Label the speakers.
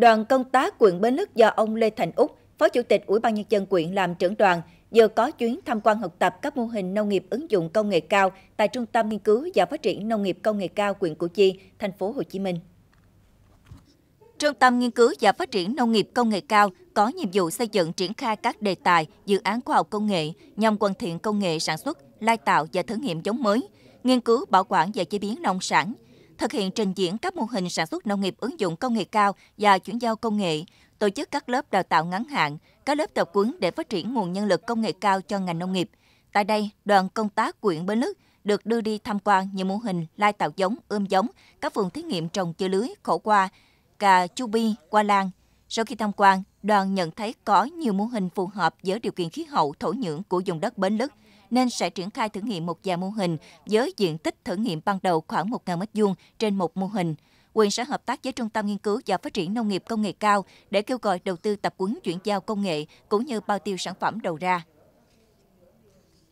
Speaker 1: Đoàn công tác quận Bến Lức do ông Lê Thành Úc, Phó Chủ tịch Ủy ban Nhân dân quyện làm trưởng đoàn, vừa có chuyến tham quan học tập các mô hình nông nghiệp ứng dụng công nghệ cao tại Trung tâm Nghiên cứu và Phát triển Nông nghiệp Công nghệ cao quyện Củ Chi, thành phố Hồ Chí Minh. Trung tâm Nghiên cứu và Phát triển Nông nghiệp Công nghệ cao có nhiệm vụ xây dựng triển khai các đề tài, dự án khoa học công nghệ nhằm hoàn thiện công nghệ sản xuất, lai tạo và thử nghiệm giống mới, nghiên cứu bảo quản và chế biến nông sản, thực hiện trình diễn các mô hình sản xuất nông nghiệp ứng dụng công nghệ cao và chuyển giao công nghệ, tổ chức các lớp đào tạo ngắn hạn, các lớp tập huấn để phát triển nguồn nhân lực công nghệ cao cho ngành nông nghiệp. Tại đây, đoàn công tác quyện Bến Lức được đưa đi tham quan nhiều mô hình lai tạo giống, ươm giống, các vườn thí nghiệm trồng chữ lưới, khổ qua, cà chu bi, qua lan, sau khi tham quan, đoàn nhận thấy có nhiều mô hình phù hợp với điều kiện khí hậu thổ nhưỡng của vùng đất Bến Lức, nên sẽ triển khai thử nghiệm một vài mô hình với diện tích thử nghiệm ban đầu khoảng 1.000 m2 trên một mô hình. Quyền sẽ hợp tác với Trung tâm Nghiên cứu và Phát triển Nông nghiệp Công nghệ cao để kêu gọi đầu tư tập quấn chuyển giao công nghệ cũng như bao tiêu sản phẩm đầu ra.